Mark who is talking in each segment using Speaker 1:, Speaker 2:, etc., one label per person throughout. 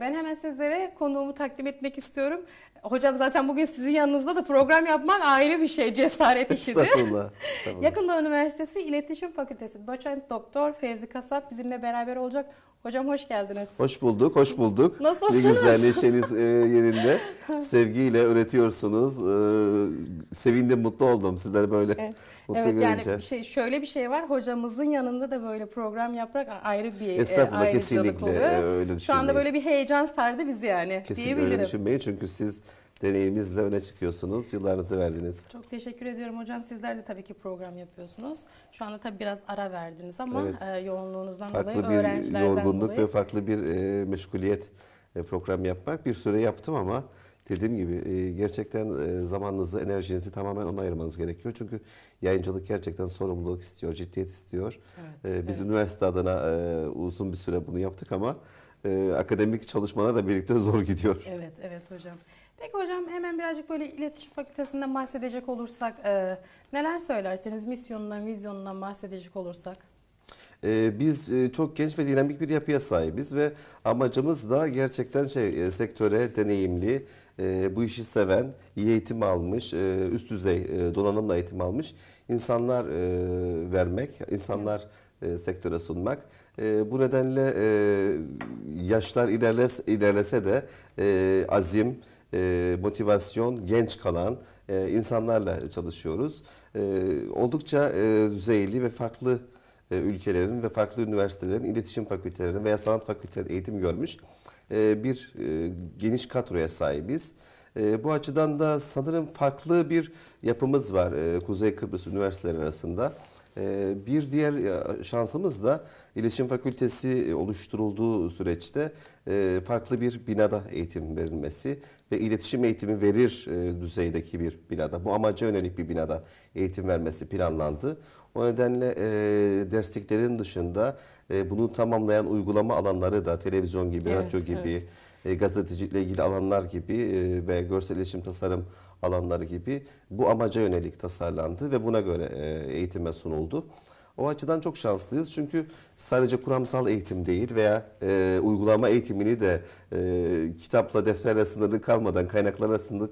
Speaker 1: Ben hemen sizlere konuğumu takdim etmek istiyorum. Hocam zaten bugün sizin yanınızda da program yapmak ayrı bir şey, cesaret işidir. Estağfurullah. estağfurullah. Yakında Üniversitesi İletişim Fakültesi doçent doktor Fevzi Kasap bizimle beraber olacak. Hocam hoş geldiniz.
Speaker 2: Hoş bulduk, hoş bulduk. Nasılsınız? Ne güzel, neşeniz e, yerinde. Sevgiyle öğretiyorsunuz. E, sevindim, mutlu oldum sizler böyle evet. mutlu evet, Yani şey,
Speaker 1: şöyle bir şey var, hocamızın yanında da böyle program yapmak ayrı bir e, Estağfurullah, kesinlikle, oluyor. E, öyle Şu anda böyle bir heyecan sardı bizi yani kesinlikle diyebilirim. Kesinlikle öyle düşünmeyin
Speaker 2: çünkü siz deneyimizle öne çıkıyorsunuz. Yıllarınızı verdiniz.
Speaker 1: Çok teşekkür ediyorum hocam. Sizler de tabii ki program yapıyorsunuz. Şu anda tabii biraz ara verdiniz ama evet. e, yoğunluğunuzdan farklı dolayı öğrencilerden dolayı. Farklı bir yorgunluk ve farklı
Speaker 2: bir e, meşguliyet e, program yapmak. Bir süre yaptım ama dediğim gibi e, gerçekten e, zamanınızı, enerjinizi tamamen ona ayırmanız gerekiyor. Çünkü yayıncılık gerçekten sorumluluk istiyor, ciddiyet istiyor. Evet, e, biz evet. üniversite adına e, uzun bir süre bunu yaptık ama e, akademik çalışmalar da birlikte zor gidiyor.
Speaker 1: Evet, evet hocam. Peki hocam hemen birazcık böyle iletişim fakültesinden bahsedecek olursak e, neler söylerseniz misyonundan, vizyonundan bahsedecek olursak?
Speaker 2: E, biz e, çok genç ve dinamik bir yapıya sahibiz ve amacımız da gerçekten şey e, sektöre deneyimli, e, bu işi seven, iyi eğitim almış, e, üst düzey e, donanımla eğitim almış insanlar e, vermek, insanlar e, sektöre sunmak. E, bu nedenle e, yaşlar ilerlese, ilerlese de e, azim, e, motivasyon, genç kalan e, insanlarla çalışıyoruz. E, oldukça e, düzeyli ve farklı e, ülkelerin ve farklı üniversitelerin iletişim fakültelerinin veya sanat fakültelerinin eğitim görmüş e, bir e, geniş kadroya sahibiz. E, bu açıdan da sanırım farklı bir yapımız var e, Kuzey Kıbrıs Üniversiteleri arasında. Ee, bir diğer e, şansımız da iletişim fakültesi e, oluşturulduğu süreçte e, farklı bir binada eğitim verilmesi ve iletişim eğitimi verir düzeydeki bir binada, bu amaca yönelik bir binada eğitim vermesi planlandı. O nedenle dersliklerin dışında bunu tamamlayan uygulama alanları da televizyon gibi, evet, radyo gibi, evet. gazetecilikle ilgili alanlar gibi ve görsel iletişim tasarım alanları gibi bu amaca yönelik tasarlandı ve buna göre e, eğitime sunuldu. O açıdan çok şanslıyız çünkü sadece kuramsal eğitim değil veya e, uygulama eğitimini de e, kitapla defterle sınırlı kalmadan, kaynaklarla sınırlı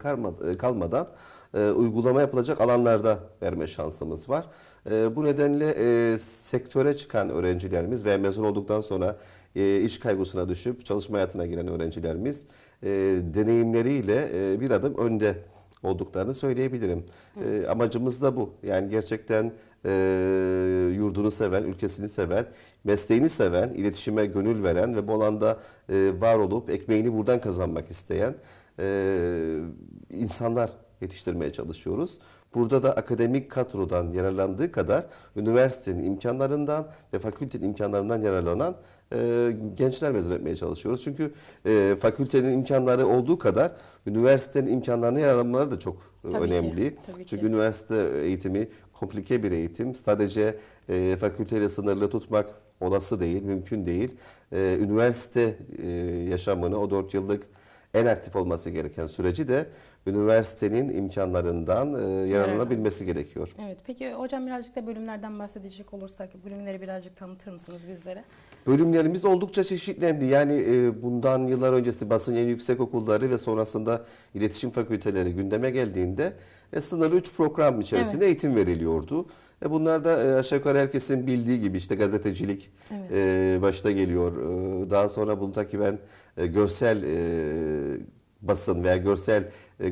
Speaker 2: e, kalmadan e, uygulama yapılacak alanlarda verme şansımız var. E, bu nedenle e, sektöre çıkan öğrencilerimiz ve mezun olduktan sonra e, iş kaygısına düşüp çalışma hayatına giren öğrencilerimiz e, deneyimleriyle e, bir adım önde olduklarını söyleyebilirim. E, amacımız da bu. Yani gerçekten e, yurdunu seven, ülkesini seven, mesleğini seven, iletişime gönül veren ve bu alanda e, var olup ekmeğini buradan kazanmak isteyen e, insanlar yetiştirmeye çalışıyoruz. Burada da akademik kadrodan yararlandığı kadar üniversitenin imkanlarından ve fakültenin imkanlarından yararlanan e, gençler mezun etmeye çalışıyoruz. Çünkü e, fakültenin imkanları olduğu kadar üniversitenin imkanlarına yararlanmaları da çok e, Tabii önemli. Ki. Tabii Çünkü ki. üniversite eğitimi komplike bir eğitim. Sadece e, fakülteyle sınırlı tutmak olası değil, mümkün değil. E, üniversite e, yaşamını, o 4 yıllık en aktif olması gereken süreci de üniversitenin imkanlarından e, yararlanabilmesi evet. gerekiyor.
Speaker 1: Evet. Peki hocam birazcık da bölümlerden bahsedecek olursak bölümleri birazcık tanıtır mısınız
Speaker 2: bizlere? Bölümlerimiz oldukça çeşitlendi. Yani e, bundan yıllar öncesi basın en yüksek okulları ve sonrasında iletişim fakülteleri gündeme geldiğinde e, sınırlı 3 program içerisinde evet. eğitim veriliyordu. E, bunlar da e, aşağı yukarı herkesin bildiği gibi işte gazetecilik evet. E, başta geliyor. daha sonra bunu takiben görsel basın veya görsel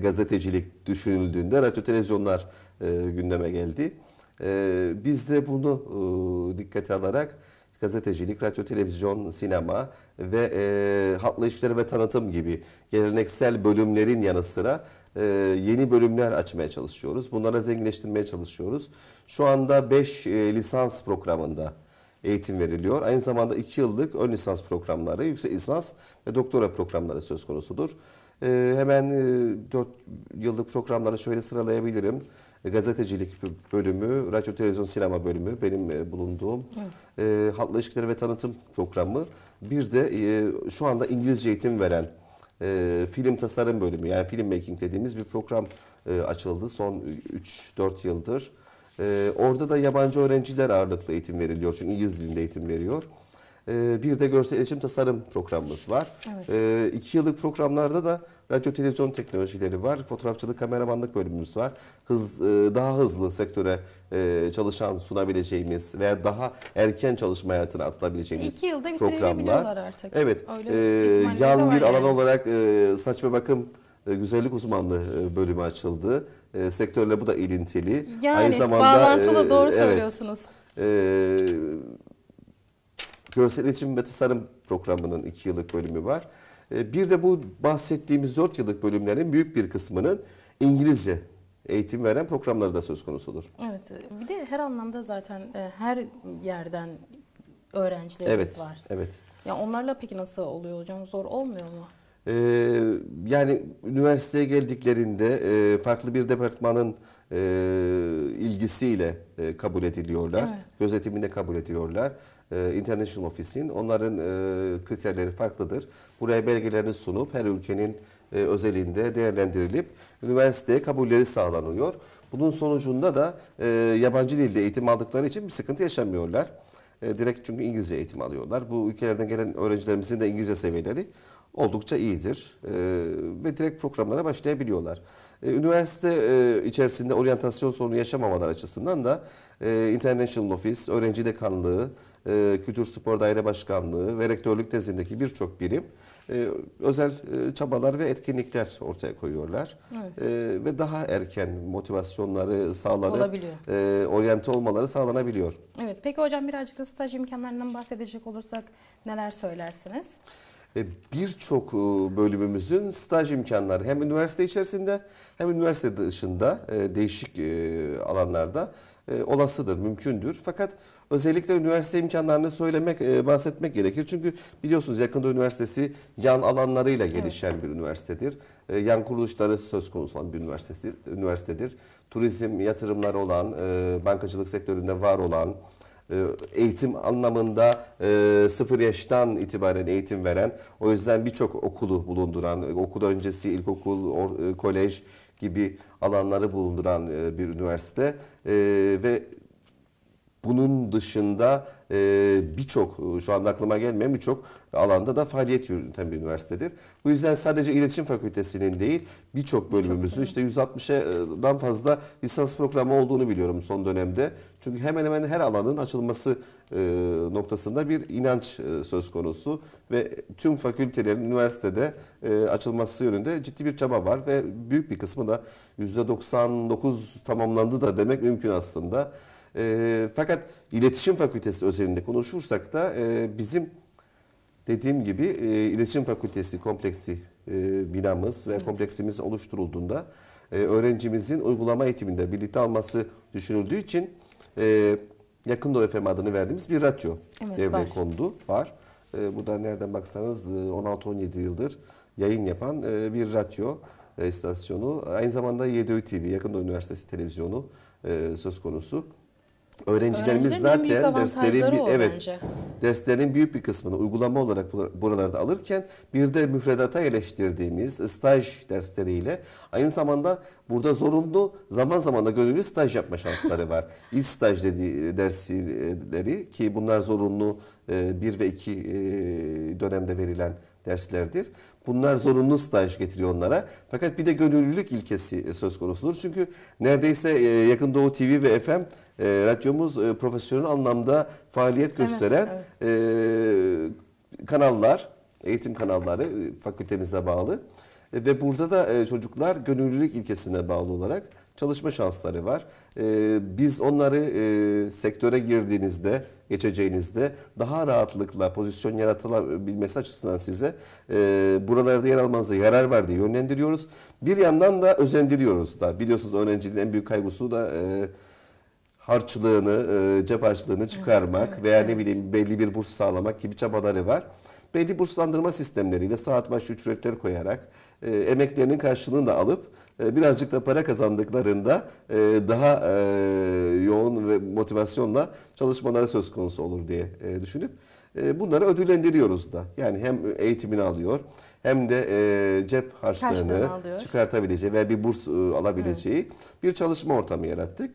Speaker 2: gazetecilik düşünüldüğünde radyo televizyonlar gündeme geldi. biz de bunu e, dikkate alarak gazetecilik, radyo, televizyon, sinema ve e, halkla ilişkileri ve tanıtım gibi geleneksel bölümlerin yanı sıra e, yeni bölümler açmaya çalışıyoruz. Bunları zenginleştirmeye çalışıyoruz. Şu anda 5 e, lisans programında eğitim veriliyor. Aynı zamanda 2 yıllık ön lisans programları, yüksek lisans ve doktora programları söz konusudur. E, hemen 4 e, yıllık programları şöyle sıralayabilirim. E, gazetecilik bölümü, radyo, televizyon, sinema bölümü benim e, bulunduğum evet. e, halkla ilişkileri ve tanıtım programı. Bir de e, şu anda İngilizce eğitim veren e, film tasarım bölümü yani film making dediğimiz bir program e, açıldı son 3-4 yıldır. E, orada da yabancı öğrenciler ağırlıklı eğitim veriliyor çünkü İngiliz dilinde eğitim veriyor. Ee, bir de görsel iletişim tasarım programımız var. Evet. E, iki yıllık programlarda da radyo televizyon teknolojileri var, fotoğrafçılık kameramanlık bölümümüz var. Hız, e, daha hızlı sektöre e, çalışan sunabileceğimiz veya daha erken çalışma hayatına atılabileceğimiz iki yılda programlar. artık. Evet, Öyle e, yan bir alan yani. olarak e, saç ve bakım güzellik uzmanlığı bölümü açıldı. sektörle bu da ilintili. Yani Aynı zamanda, bağlantılı doğru evet, söylüyorsunuz. E, görsel için ve tasarım programının iki yıllık bölümü var. Ee, bir de bu bahsettiğimiz dört yıllık bölümlerin büyük bir kısmının İngilizce eğitim veren programları da söz konusudur.
Speaker 1: Evet. Bir de her anlamda zaten e, her yerden öğrencilerimiz evet, var. Evet. Ya onlarla peki nasıl oluyor hocam? Zor olmuyor mu?
Speaker 2: Ee, yani üniversiteye geldiklerinde e, farklı bir departmanın e, ilgisiyle e, kabul ediliyorlar. Evet. Gözetiminde kabul ediyorlar. E, international Office'in. Onların e, kriterleri farklıdır. Buraya belgelerini sunup her ülkenin e, özelinde değerlendirilip üniversiteye kabulleri sağlanıyor. Bunun sonucunda da yabancı dilde eğitim aldıkları için bir sıkıntı yaşamıyorlar. direkt çünkü İngilizce eğitim alıyorlar. Bu ülkelerden gelen öğrencilerimizin de İngilizce seviyeleri oldukça iyidir ve direkt programlara başlayabiliyorlar. üniversite içerisinde oryantasyon sorunu yaşamamalar açısından da International Office, öğrenci dekanlığı ee, Kültür Spor Daire Başkanlığı ve Rektörlük tezindeki birçok birim e, özel e, çabalar ve etkinlikler ortaya koyuyorlar. Evet. E, ve daha erken motivasyonları sağlanıp Olabiliyor. olmaları sağlanabiliyor.
Speaker 1: Evet peki hocam birazcık da staj imkanlarından bahsedecek olursak neler söylersiniz?
Speaker 2: birçok bölümümüzün staj imkanları hem üniversite içerisinde hem üniversite dışında değişik alanlarda olasıdır, mümkündür. Fakat Özellikle üniversite imkanlarını söylemek, e, bahsetmek gerekir. Çünkü biliyorsunuz yakında üniversitesi yan alanlarıyla gelişen evet. bir üniversitedir. E, yan kuruluşları söz konusu olan bir üniversitesi, üniversitedir. Turizm yatırımları olan, e, bankacılık sektöründe var olan, e, eğitim anlamında e, sıfır yaştan itibaren eğitim veren, o yüzden birçok okulu bulunduran, e, okul öncesi, ilkokul, or, e, kolej gibi alanları bulunduran e, bir üniversite e, ve bunun dışında e, birçok e, şu anda aklıma gelmeyen birçok alanda da faaliyet yürüten bir üniversitedir. Bu yüzden sadece iletişim fakültesinin değil birçok bölümümüzün işte 160'dan fazla lisans programı olduğunu biliyorum son dönemde. Çünkü hemen hemen her alanın açılması e, noktasında bir inanç e, söz konusu ve tüm fakültelerin üniversitede e, açılması yönünde ciddi bir çaba var ve büyük bir kısmı da %99 tamamlandı da demek mümkün aslında. E, fakat iletişim fakültesi özelinde konuşursak da e, bizim dediğim gibi e, iletişim fakültesi kompleksi e, binamız ve evet. kompleksimiz oluşturulduğunda e, öğrencimizin uygulama eğitiminde birlikte alması düşünüldüğü için e, Yakında FM adını verdiğimiz bir radyo evet, devreye var. kondu. Var. E, bu da nereden baksanız 16-17 e, yıldır yayın yapan e, bir radyo e, istasyonu. Aynı zamanda YDÖ TV, Yakında Üniversitesi Televizyonu e, söz konusu öğrencilerimiz zaten derslerin bir evet bence. derslerin büyük bir kısmını uygulama olarak buralarda alırken bir de müfredata eleştirdiğimiz staj dersleriyle aynı zamanda burada zorunlu zaman zaman da gönüllü staj yapma şansları var. İlk staj dediği e, dersleri ki bunlar zorunlu 1 e, ve 2 e, dönemde verilen derslerdir. Bunlar zorunlu staj getiriyor onlara. Fakat bir de gönüllülük ilkesi söz konusudur. Çünkü neredeyse Yakın Doğu TV ve FM e, radyomuz e, profesyonel anlamda faaliyet gösteren evet, e, kanallar, eğitim kanalları e, fakültemize bağlı. E, ve burada da e, çocuklar gönüllülük ilkesine bağlı olarak çalışma şansları var. E, biz onları e, sektöre girdiğinizde, geçeceğinizde daha rahatlıkla pozisyon yaratılabilmesi açısından size e, buralarda yer almanıza yarar var diye yönlendiriyoruz. Bir yandan da özendiriyoruz da. Biliyorsunuz öğrencinin en büyük kaygısı da... E, harçlığını, e, cep harçlığını çıkarmak evet, veya evet. ne bileyim belli bir burs sağlamak gibi çabaları var. Belli burslandırma sistemleriyle saat başı ücretler koyarak e, emeklerinin karşılığını da alıp e, birazcık da para kazandıklarında e, daha yoğun ve motivasyonla çalışmaları söz konusu olur diye düşünüp bunları ödüllendiriyoruz da. Yani hem eğitimini alıyor hem de cep harçlığını çıkartabileceği veya bir burs alabileceği evet. bir çalışma ortamı yarattık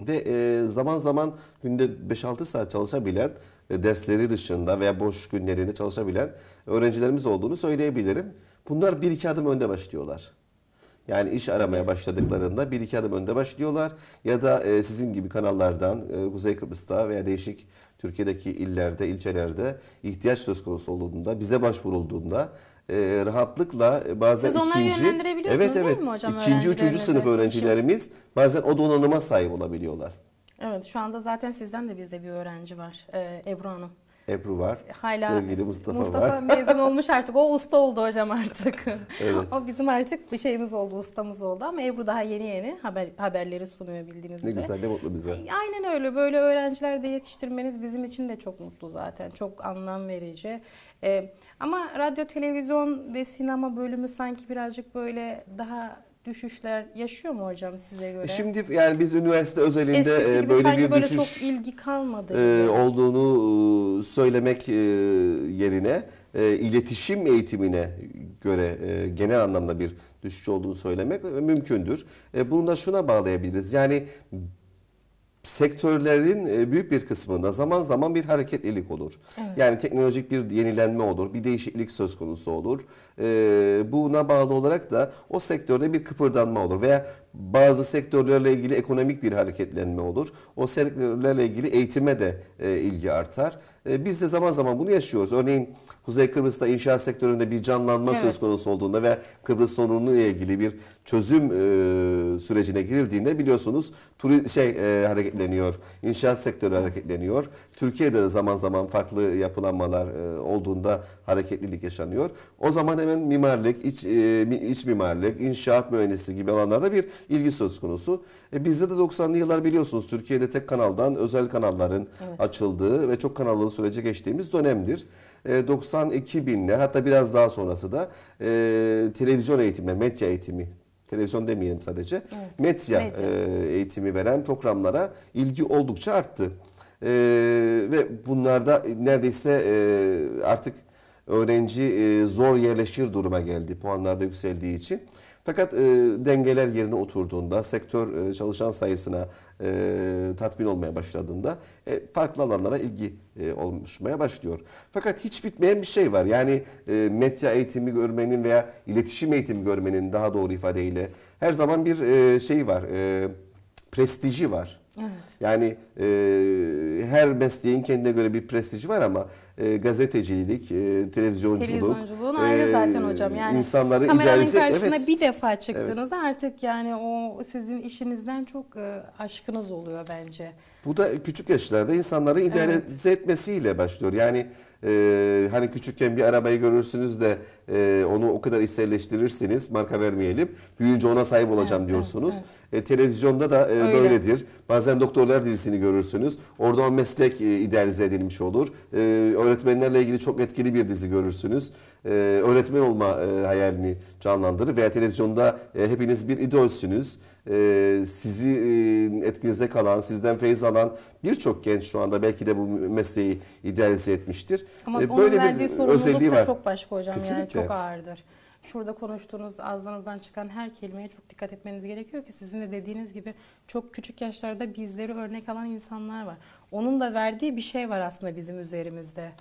Speaker 2: ve e, zaman zaman günde 5-6 saat çalışabilen e, dersleri dışında veya boş günlerinde çalışabilen öğrencilerimiz olduğunu söyleyebilirim. Bunlar bir iki adım önde başlıyorlar. Yani iş aramaya başladıklarında bir iki adım önde başlıyorlar ya da e, sizin gibi kanallardan Kuzey Kıbrıs'ta veya değişik Türkiye'deki illerde, ilçelerde ihtiyaç söz konusu olduğunda, bize başvurulduğunda e, rahatlıkla e, bazen Siz onları ikinci evet evet mi hocam ikinci üçüncü sınıf öğrencilerimiz bazen o donanıma sahip olabiliyorlar.
Speaker 1: Evet şu anda zaten sizden de bizde bir öğrenci var ee, Ebru Hanım.
Speaker 2: Ebru var. E, hala sevgili Mustafa, Mustafa var.
Speaker 1: Mustafa mezun olmuş artık. O usta oldu hocam artık. evet. O bizim artık bir şeyimiz oldu, ustamız oldu ama Ebru daha yeni yeni haber haberleri sunuyor bildiğiniz ne üzere. Ne güzel, ne mutlu bize. Aynen öyle. Böyle öğrenciler de yetiştirmeniz bizim için de çok mutlu zaten. Çok anlam verici. Ee, ama radyo, televizyon ve sinema bölümü sanki birazcık böyle daha düşüşler yaşıyor mu hocam size göre? E şimdi yani
Speaker 2: biz üniversite özelinde e, gibi böyle bir böyle düşüş çok
Speaker 1: ilgi kalmadı. E,
Speaker 2: olduğunu e, söylemek yerine iletişim eğitimine göre genel anlamda bir düşüş olduğunu söylemek mümkündür. Bunu da şuna bağlayabiliriz. Yani sektörlerin e, büyük bir kısmında zaman zaman bir hareketlilik olur. Evet. Yani teknolojik bir yenilenme olur, bir değişiklik söz konusu olur. E, buna bağlı olarak da o sektörde bir kıpırdanma olur veya bazı sektörlerle ilgili ekonomik bir hareketlenme olur. O sektörlerle ilgili eğitime de e, ilgi artar. E, biz de zaman zaman bunu yaşıyoruz. Örneğin Kuzey Kıbrıs'ta inşaat sektöründe bir canlanma evet. söz konusu olduğunda ve Kıbrıs sorunuyla ilgili bir çözüm e, sürecine girildiğinde biliyorsunuz turi şey e, hareketleniyor. İnşaat sektörü hareketleniyor. Türkiye'de de zaman zaman farklı yapılanmalar e, olduğunda hareketlilik yaşanıyor. O zaman hemen mimarlık, iç e, iç mimarlık, inşaat mühendisi gibi alanlarda bir ilgi söz konusu. E, bizde de 90'lı yıllar biliyorsunuz Türkiye'de tek kanaldan özel kanalların evet. açıldığı ve çok kanallı sürece geçtiğimiz dönemdir. 92 e, binler hatta biraz daha sonrası da e, televizyon eğitimi, medya eğitimi televizyon demeyelim sadece, evet. medya, medya. E, eğitimi veren programlara ilgi oldukça arttı. E, ve bunlarda neredeyse e, artık öğrenci e, zor yerleşir duruma geldi puanlarda yükseldiği için. Fakat e, dengeler yerine oturduğunda, sektör e, çalışan sayısına e, tatmin olmaya başladığında e, farklı alanlara ilgi e, oluşmaya başlıyor. Fakat hiç bitmeyen bir şey var. Yani e, medya eğitimi görmenin veya iletişim eğitimi görmenin daha doğru ifadeyle her zaman bir e, şey var, e, prestiji var. Evet. Yani e, her mesleğin kendine göre bir prestiji var ama e, gazetecilik, e, televizyonculuk. Televizyonculuğun
Speaker 1: e, ayrı zaten hocam. Yani insanları kameranın idaresi, karşısına evet. bir defa çıktığınızda evet. artık yani o sizin işinizden çok e, aşkınız oluyor bence.
Speaker 2: Bu da küçük yaşlarda insanları idealize evet. etmesiyle başlıyor. Yani e, hani küçükken bir arabayı görürsünüz de e, onu o kadar içselleştirirsiniz marka vermeyelim. Büyüyünce ona sahip olacağım evet, diyorsunuz. Evet, evet. E, televizyonda da e, böyledir. Bazen doktorlar dizisini görürsünüz. Orada o meslek e, idealize edilmiş olur. E, öğretmenlerle ilgili çok etkili bir dizi görürsünüz. E, öğretmen olma e, hayalini canlandırır veya televizyonda e, hepiniz bir idolsünüz e, sizi e, etkinize kalan, sizden feyiz alan birçok genç şu anda belki de bu mesleği idealize etmiştir. Ama e, böyle verdiği bir özelliği var. çok başka hocam Kesinlikle. yani çok
Speaker 1: ağırdır. Şurada konuştuğunuz ağzınızdan çıkan her kelimeye çok dikkat etmeniz gerekiyor ki sizin de dediğiniz gibi çok küçük yaşlarda bizleri örnek alan insanlar var. Onun da verdiği bir şey var aslında bizim üzerimizde.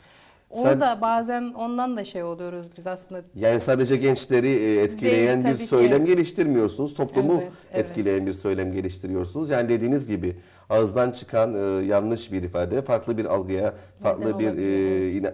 Speaker 1: Onu Sen, da bazen ondan da şey oluyoruz biz aslında.
Speaker 2: Yani sadece gençleri e, etkileyen Değil, bir söylem ki. geliştirmiyorsunuz. Toplumu evet, evet. etkileyen bir söylem geliştiriyorsunuz. Yani dediğiniz gibi ağızdan çıkan e, yanlış bir ifade farklı bir algıya, farklı Neden bir e, ina,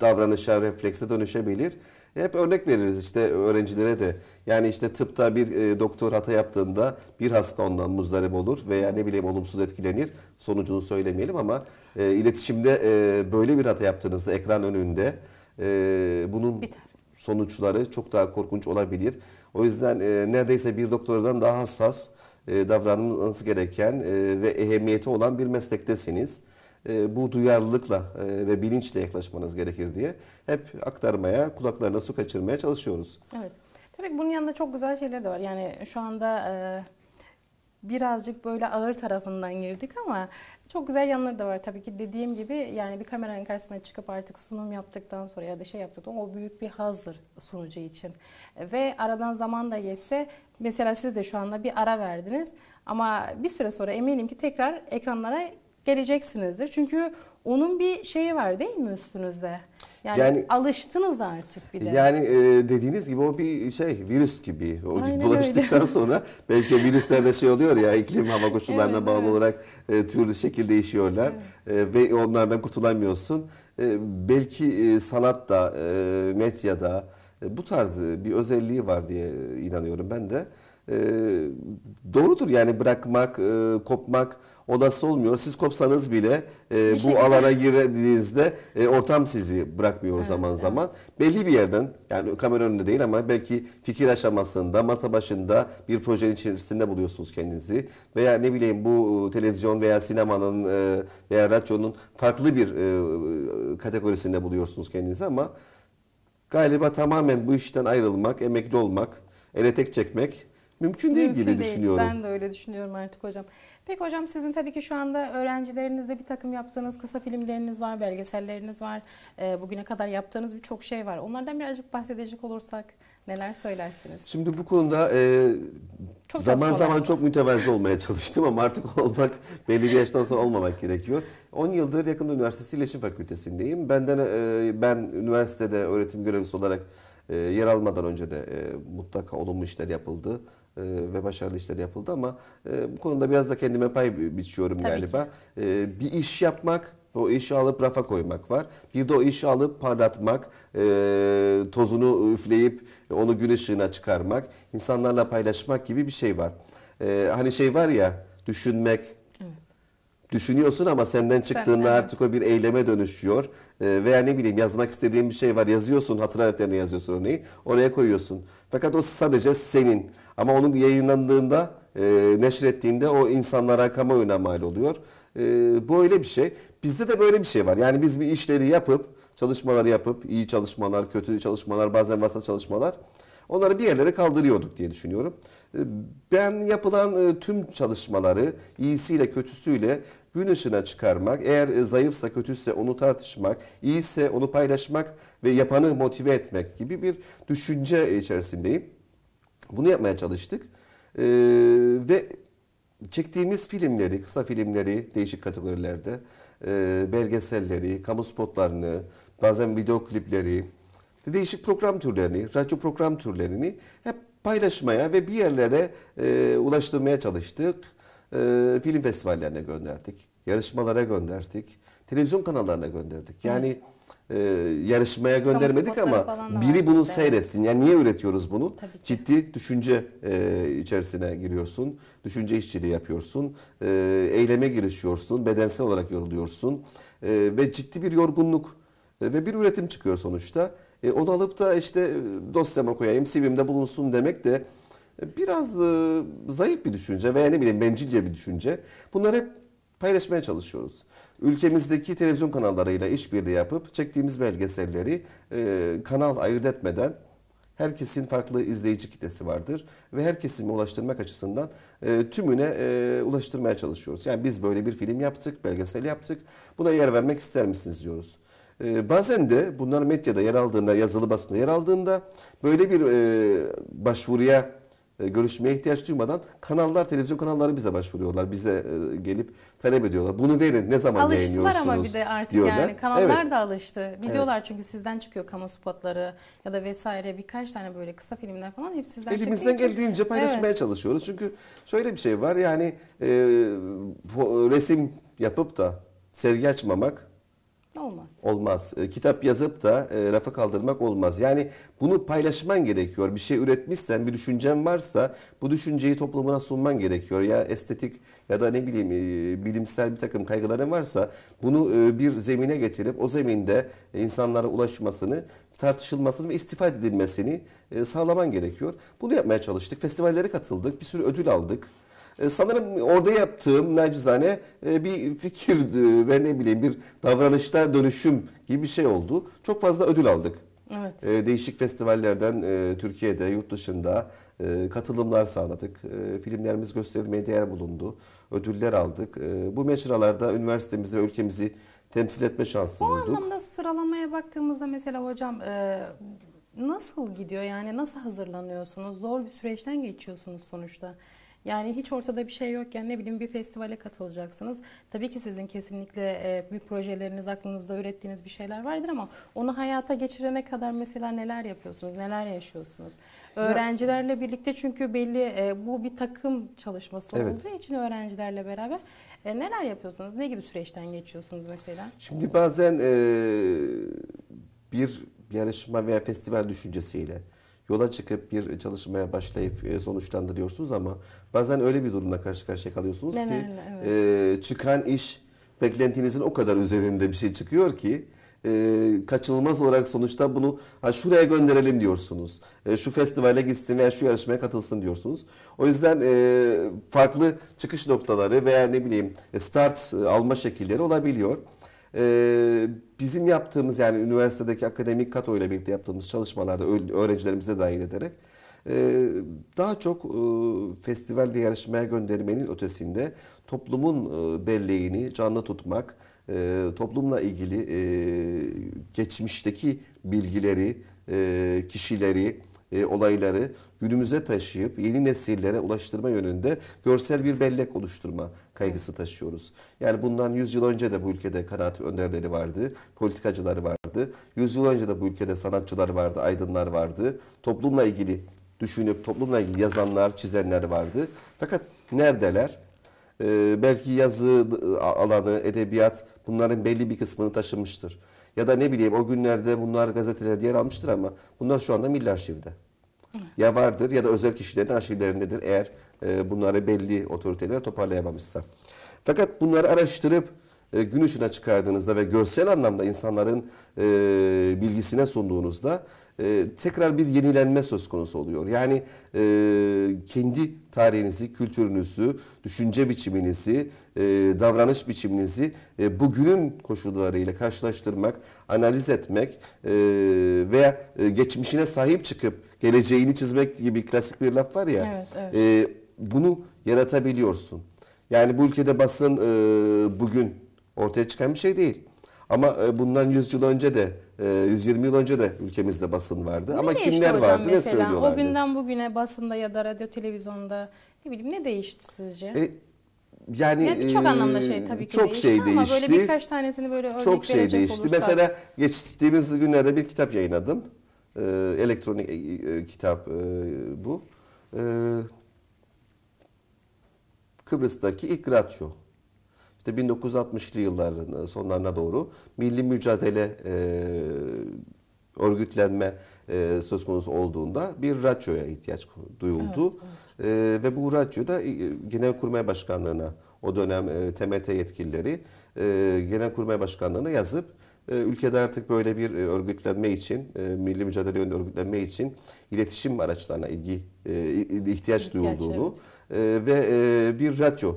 Speaker 2: davranışa, reflekse dönüşebilir. Hep örnek veririz işte öğrencilere de. Yani işte tıpta bir e, doktor hata yaptığında bir hasta ondan muzdarip olur veya ne bileyim olumsuz etkilenir. Sonucunu söylemeyelim ama e, iletişimde e, böyle bir hata yaptığınızda ekran önünde e, bunun sonuçları çok daha korkunç olabilir. O yüzden e, neredeyse bir doktordan daha hassas e, davranmanız gereken e, ve ehemmiyeti olan bir meslektesiniz. E, bu duyarlılıkla e, ve bilinçle yaklaşmanız gerekir diye hep aktarmaya, kulaklarına su kaçırmaya çalışıyoruz.
Speaker 1: Evet. Tabii ki bunun yanında çok güzel şeyler de var. Yani şu anda e, birazcık böyle ağır tarafından girdik ama çok güzel yanları da var. Tabii ki dediğim gibi yani bir kameranın karşısına çıkıp artık sunum yaptıktan sonra ya da şey yaptıktan o büyük bir hazır sunucu için. Ve aradan zaman da geçse mesela siz de şu anda bir ara verdiniz ama bir süre sonra eminim ki tekrar ekranlara geleceksinizdir. Çünkü onun bir şeyi var değil mi üstünüzde? Yani, yani alıştınız artık bir de. Yani
Speaker 2: e, dediğiniz gibi o bir şey virüs gibi. O Aynen bulaştıktan öyle. sonra belki virüslerde şey oluyor ya iklim hava koşullarına evet, bağlı evet. olarak e, türlü şekil değişiyorlar evet. e, ve onlardan kurtulamıyorsun. E, belki e, sanatta, e, medyada e, bu tarz e, bir özelliği var diye inanıyorum ben de. E, doğrudur yani bırakmak, e, kopmak odası olmuyor. Siz kopsanız bile e, bu şekilde. alana girdiğinizde e, ortam sizi bırakmıyor evet, zaman zaman. Belli bir yerden yani kamera önünde değil ama belki fikir aşamasında, masa başında bir projenin içerisinde buluyorsunuz kendinizi. Veya ne bileyim bu e, televizyon veya sinemanın e, veya radyonun farklı bir e, e, kategorisinde buluyorsunuz kendinizi ama galiba tamamen bu işten ayrılmak, emekli olmak, ele tek çekmek mümkün değil mümkün gibi değil. düşünüyorum. Ben
Speaker 1: de öyle düşünüyorum artık hocam. Peki hocam sizin tabii ki şu anda öğrencilerinizde bir takım yaptığınız kısa filmleriniz var, belgeselleriniz var. E, bugüne kadar yaptığınız birçok şey var. Onlardan birazcık bahsedecek olursak neler söylersiniz?
Speaker 2: Şimdi bu konuda e, çok zaman zaman çok mütevazı olmaya çalıştım ama artık olmak belli bir yaştan sonra olmamak gerekiyor. 10 yıldır Yakın Üniversitesi İletişim Fakültesindeyim. Benden e, ben üniversitede öğretim görevlisi olarak e, yer almadan önce de e, mutlaka olumlu işler yapıldı e, ve başarılı işler yapıldı ama e, bu konuda biraz da kendime pay biçiyorum Tabii galiba. E, bir iş yapmak o işi alıp rafa koymak var. Bir de o işi alıp parlatmak, e, tozunu üfleyip onu gün ışığına çıkarmak, insanlarla paylaşmak gibi bir şey var. E, hani şey var ya düşünmek, düşünüyorsun ama senden çıktığında Sen, artık evet. o bir eyleme dönüşüyor. E, veya ne bileyim yazmak istediğin bir şey var yazıyorsun hatıra defterine yazıyorsun örneğin oraya koyuyorsun. Fakat o sadece senin ama onun yayınlandığında e, neşrettiğinde o insanlara kamuoyuna mal oluyor. E, bu öyle bir şey. Bizde de böyle bir şey var. Yani biz bir işleri yapıp çalışmalar yapıp iyi çalışmalar, kötü çalışmalar, bazen vasat çalışmalar onları bir yerlere kaldırıyorduk diye düşünüyorum. E, ben yapılan e, tüm çalışmaları iyisiyle kötüsüyle gün ışığına çıkarmak, eğer e, zayıfsa, kötüyse onu tartışmak, iyiyse onu paylaşmak ve yapanı motive etmek gibi bir düşünce içerisindeyim. Bunu yapmaya çalıştık. Ee, ve çektiğimiz filmleri, kısa filmleri değişik kategorilerde, e, belgeselleri, kamu spotlarını, bazen video klipleri, değişik program türlerini, radyo program türlerini hep paylaşmaya ve bir yerlere e, ulaştırmaya çalıştık e, film festivallerine gönderdik. Yarışmalara gönderdik. Televizyon kanallarına gönderdik. Yani e, yarışmaya göndermedik ama biri bunu de. seyretsin. Yani niye üretiyoruz bunu? Ciddi düşünce e, içerisine giriyorsun. Düşünce işçiliği yapıyorsun. E, eyleme girişiyorsun. Bedensel olarak yoruluyorsun. E, ve ciddi bir yorgunluk e, ve bir üretim çıkıyor sonuçta. E, onu alıp da işte e, dosyama koyayım, CV'mde bulunsun demek de biraz e, zayıf bir düşünce veya ne bileyim bencilce bir düşünce. Bunları hep paylaşmaya çalışıyoruz. Ülkemizdeki televizyon kanallarıyla işbirliği yapıp çektiğimiz belgeselleri e, kanal ayırt etmeden herkesin farklı izleyici kitlesi vardır ve her ulaştırmak açısından e, tümüne e, ulaştırmaya çalışıyoruz. Yani biz böyle bir film yaptık, belgesel yaptık. Buna yer vermek ister misiniz diyoruz. E, bazen de bunlar medyada yer aldığında, yazılı basında yer aldığında böyle bir e, başvuruya e, görüşmeye ihtiyaç duymadan kanallar, televizyon kanalları bize başvuruyorlar. Bize e, gelip talep ediyorlar. Bunu verin. Ne zaman Alıştılar yayınlıyorsunuz? Alıştılar ama bir de artık diyorlar. yani. Kanallar evet.
Speaker 1: da alıştı. Biliyorlar evet. çünkü sizden çıkıyor kamu spotları ya da vesaire birkaç tane böyle kısa filmler falan hep sizden Elimizden geldiğince paylaşmaya evet.
Speaker 2: çalışıyoruz. Çünkü şöyle bir şey var yani e, resim yapıp da sergi açmamak Olmaz. Olmaz. E, kitap yazıp da e, rafa kaldırmak olmaz. Yani bunu paylaşman gerekiyor. Bir şey üretmişsen, bir düşüncen varsa bu düşünceyi toplumuna sunman gerekiyor. Ya estetik ya da ne bileyim e, bilimsel bir takım kaygıların varsa bunu e, bir zemine getirip o zeminde e, insanlara ulaşmasını, tartışılmasını ve istifade edilmesini e, sağlaman gerekiyor. Bunu yapmaya çalıştık. Festivallere katıldık. Bir sürü ödül aldık. E, sanırım orada yaptığım nacizane e, bir fikir ve ne bileyim bir davranışta dönüşüm gibi bir şey oldu. Çok fazla ödül aldık. Evet. E, değişik festivallerden Türkiye'de, yurt dışında katılımlar sağladık. E, filmlerimiz gösterilmeye değer bulundu. Ödüller aldık. bu mecralarda üniversitemizi ve ülkemizi temsil etme şansı o bulduk. O anlamda
Speaker 1: sıralamaya baktığımızda mesela hocam nasıl gidiyor yani nasıl hazırlanıyorsunuz? Zor bir süreçten geçiyorsunuz sonuçta. Yani hiç ortada bir şey yokken ne bileyim bir festivale katılacaksınız. Tabii ki sizin kesinlikle e, bir projeleriniz aklınızda ürettiğiniz bir şeyler vardır ama onu hayata geçirene kadar mesela neler yapıyorsunuz, neler yaşıyorsunuz? Öğrencilerle birlikte çünkü belli e, bu bir takım çalışması evet. olduğu için öğrencilerle beraber e, neler yapıyorsunuz? Ne gibi süreçten geçiyorsunuz mesela?
Speaker 2: Şimdi bazen bir yarışma veya festival düşüncesiyle yola çıkıp bir çalışmaya başlayıp e, sonuçlandırıyorsunuz ama bazen öyle bir durumla karşı karşıya kalıyorsunuz Nelerle, ki evet. e, çıkan iş beklentinizin o kadar üzerinde bir şey çıkıyor ki e, kaçınılmaz olarak sonuçta bunu ha, şuraya gönderelim diyorsunuz. E, şu festivale gitsin veya şu yarışmaya katılsın diyorsunuz. O yüzden e, farklı çıkış noktaları veya ne bileyim e, start e, alma şekilleri olabiliyor e, bizim yaptığımız yani üniversitedeki akademik kato ile birlikte yaptığımız çalışmalarda öğrencilerimize dahil ederek e, daha çok e, festival ve yarışmaya göndermenin ötesinde toplumun e, belleğini canlı tutmak, e, toplumla ilgili e, geçmişteki bilgileri, e, kişileri, e, olayları günümüze taşıyıp yeni nesillere ulaştırma yönünde görsel bir bellek oluşturma kaygısı taşıyoruz. Yani bundan 100 yıl önce de bu ülkede kanaat önderleri vardı, politikacılar vardı. 100 yıl önce de bu ülkede sanatçılar vardı, aydınlar vardı. Toplumla ilgili düşünüp toplumla ilgili yazanlar, çizenler vardı. Fakat neredeler? Ee, belki yazı alanı, edebiyat bunların belli bir kısmını taşımıştır. Ya da ne bileyim o günlerde bunlar gazeteler yer almıştır ama bunlar şu anda milli arşivde ya vardır ya da özel kişilerin arşivlerindedir eğer e, bunları belli otoriteler toparlayamamışsa. Fakat bunları araştırıp e, gün ışığına çıkardığınızda ve görsel anlamda insanların e, bilgisine sunduğunuzda e, tekrar bir yenilenme söz konusu oluyor. Yani e, kendi tarihinizi, kültürünüzü, düşünce biçiminizi, e, davranış biçiminizi e, bugünün koşullarıyla karşılaştırmak, analiz etmek e, veya e, geçmişine sahip çıkıp geleceğini çizmek gibi klasik bir laf var ya. Evet, evet. E, bunu yaratabiliyorsun. Yani bu ülkede basın e, bugün ortaya çıkan bir şey değil. Ama e, bundan 100 yıl önce de 120 ee, yıl önce de ülkemizde basın vardı. Ne Ama kimler vardı mesela, ne söylüyorlardı? O günden
Speaker 1: bugüne basında ya da radyo televizyonda ne bileyim ne değişti sizce? E,
Speaker 2: yani, yani çok anlamda şey e, tabii ki çok değişti şey ama değişti. böyle birkaç
Speaker 1: tanesini böyle örnek çok şey değişti. Olursak. Mesela
Speaker 2: geçtiğimiz günlerde bir kitap yayınladım. E, elektronik e, e kitap e, bu. E, Kıbrıs'taki ilk radyo işte 1960'lı yılların e, sonlarına doğru milli mücadele e, örgütlenme e, söz konusu olduğunda bir radyoya ihtiyaç duyuldu. Evet, evet. E, ve bu radyo da e, Genelkurmay Başkanlığı'na o dönem e, TMT yetkilileri e, Genelkurmay Başkanlığı'na yazıp e, ülkede artık böyle bir e, örgütlenme için, e, milli mücadele yönünde örgütlenme için iletişim araçlarına ilgi e, ihtiyaç, ihtiyaç duyulduğunu evet. e, ve e, bir radyo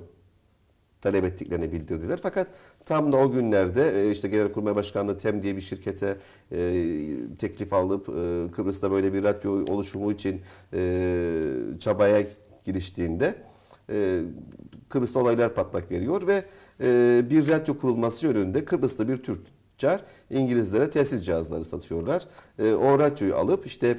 Speaker 2: talep ettiklerini bildirdiler. Fakat tam da o günlerde e, işte Genelkurmay Başkanlığı TEM diye bir şirkete e, teklif alıp e, Kıbrıs'ta böyle bir radyo oluşumu için çabaya giriştiğinde Kıbrıs'ta olaylar patlak veriyor ve bir radyo kurulması yönünde Kıbrıs'ta bir Türk İngilizlere telsiz cihazları satıyorlar. o radyoyu alıp işte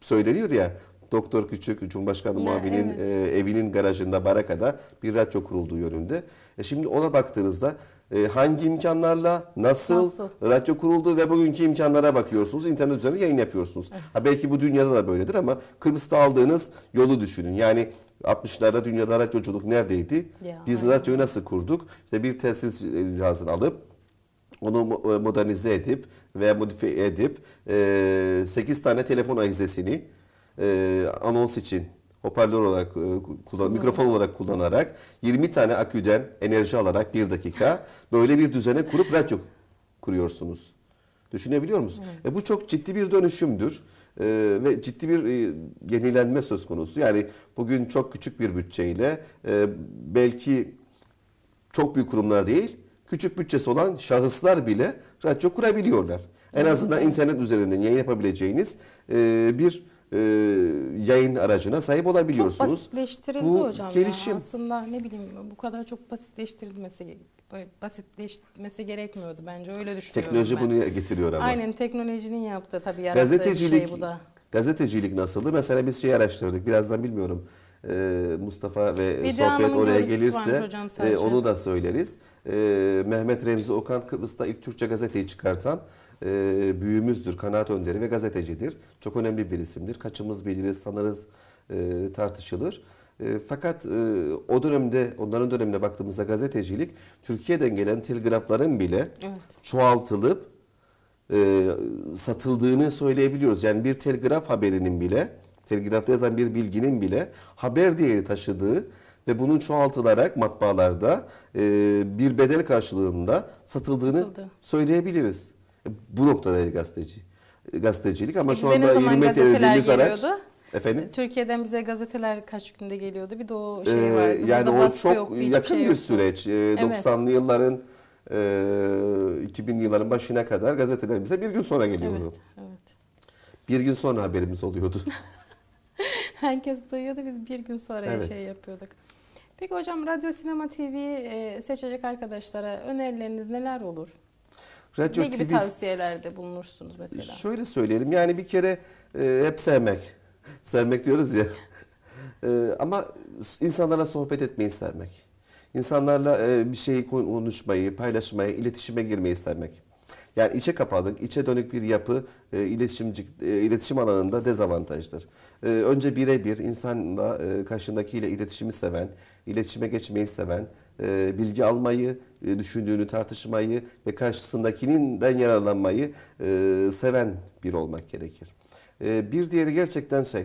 Speaker 2: söyleniyor ya Doktor Küçük, Cumhurbaşkanı Muhabir'in e, evet. evinin garajında, barakada bir radyo kurulduğu yönünde. E şimdi ona baktığınızda e, hangi imkanlarla, nasıl, nasıl radyo kuruldu ve bugünkü imkanlara bakıyorsunuz. İnternet üzerinde yayın yapıyorsunuz. Ha, belki bu dünyada da böyledir ama Kıbrıs'ta aldığınız yolu düşünün. Yani 60'larda dünyada radyoculuk neredeydi? Ya, Biz aynen. radyoyu nasıl kurduk? İşte bir tesis cihazını alıp onu e, modernize edip veya modifiye edip 8 tane telefon ahizesini e, anons için hoparlör olarak e, kullan, hmm. mikrofon olarak kullanarak 20 tane aküden enerji alarak bir dakika böyle bir düzene kurup radyo kuruyorsunuz. Düşünebiliyor musunuz? Hmm. E, bu çok ciddi bir dönüşümdür e, ve ciddi bir e, yenilenme söz konusu. Yani bugün çok küçük bir bütçeyle e, belki çok büyük kurumlar değil küçük bütçesi olan şahıslar bile radyo kurabiliyorlar. En azından internet üzerinden yayın yapabileceğiniz e, bir e, yayın aracına sahip olabiliyorsunuz. Çok basitleştirildi bu hocam. Gelişim... Ya.
Speaker 1: Aslında ne bileyim bu kadar çok basitleştirilmesi basitleşmesi gerekmiyordu bence öyle düşünüyorum Teknoloji ben. bunu getiriyor ama. Aynen teknolojinin yaptığı tabii yarattığı gazetecilik, şey bu da.
Speaker 2: Gazetecilik nasıldı? Mesela biz şey araştırdık birazdan bilmiyorum. E, Mustafa ve Bedi sohbet oraya gelirse e, onu da söyleriz. E, Mehmet Remzi Okan Kıbrıs'ta ilk Türkçe gazeteyi çıkartan e, büyüğümüzdür, kanaat önderi ve gazetecidir. Çok önemli bir isimdir. Kaçımız biliriz, sanırız, e, tartışılır. E, fakat e, o dönemde, onların dönemine baktığımızda gazetecilik Türkiye'den gelen telgrafların bile evet. çoğaltılıp e, satıldığını söyleyebiliyoruz. Yani bir telgraf haberinin bile, telgrafta yazan bir bilginin bile haber değeri taşıdığı ve bunun çoğaltılarak matbaalarda e, bir bedel karşılığında satıldığını Satıldı. söyleyebiliriz. Bu noktada gazeteci. Gazetecilik ama Peki şu anda 20 TL dediğimiz araç. Efendim?
Speaker 1: Türkiye'den bize gazeteler kaç günde geliyordu? Bir de o ee, şey ee, Yani o çok yok, yakın şey bir süreç.
Speaker 2: Ee, evet. 90'lı yılların e, ee, 2000'li yılların başına kadar gazeteler bize bir gün sonra geliyordu. Evet, evet. Bir gün sonra haberimiz oluyordu.
Speaker 1: Herkes duyuyordu biz bir gün sonra evet. şey yapıyorduk. Peki hocam Radyo Sinema TV e, seçecek arkadaşlara önerileriniz neler olur?
Speaker 2: Radyo ne gibi TV... tavsiyelerde
Speaker 1: bulunursunuz mesela? Şöyle
Speaker 2: söyleyelim yani bir kere e, hep sevmek. sevmek diyoruz ya. E, ama insanlarla sohbet etmeyi sevmek. İnsanlarla e, bir şeyi konuşmayı, paylaşmayı, iletişime girmeyi sevmek. Yani içe kapalı, içe dönük bir yapı e, iletişimci, e, iletişim alanında dezavantajdır. E, önce birebir insanla e, karşındakiyle iletişimi seven, iletişime geçmeyi seven, e, bilgi almayı, e, düşündüğünü tartışmayı ve karşısındakinden yararlanmayı e, seven bir olmak gerekir. E, bir diğeri gerçekten şey,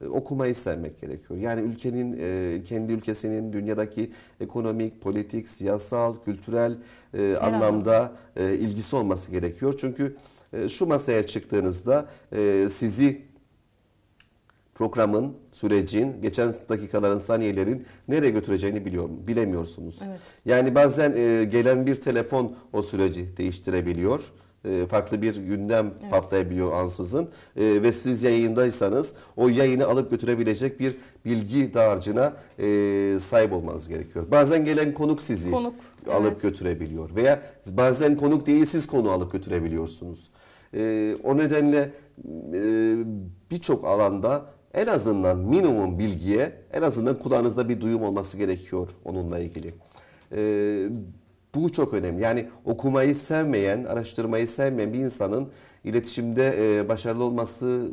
Speaker 2: e, okumayı sevmek gerekiyor. Yani ülkenin, e, kendi ülkesinin dünyadaki ekonomik, politik, siyasal, kültürel e, Herhalde. anlamda ilgisi olması gerekiyor. Çünkü şu masaya çıktığınızda sizi programın, sürecin, geçen dakikaların, saniyelerin nereye götüreceğini biliyorum, bilemiyorsunuz. Evet. Yani bazen e, gelen bir telefon o süreci değiştirebiliyor e, farklı bir gündem evet. patlayabiliyor ansızın e, ve siz yayındaysanız o yayını alıp götürebilecek bir bilgi dağarcığına e, sahip olmanız gerekiyor. Bazen gelen konuk sizi konuk, alıp evet. götürebiliyor veya bazen konuk değil siz konu alıp götürebiliyorsunuz. E, o nedenle e, birçok alanda en azından minimum bilgiye en azından kulağınızda bir duyum olması gerekiyor onunla ilgili. Ee, bu çok önemli. Yani okumayı sevmeyen, araştırmayı sevmeyen bir insanın iletişimde e, başarılı olması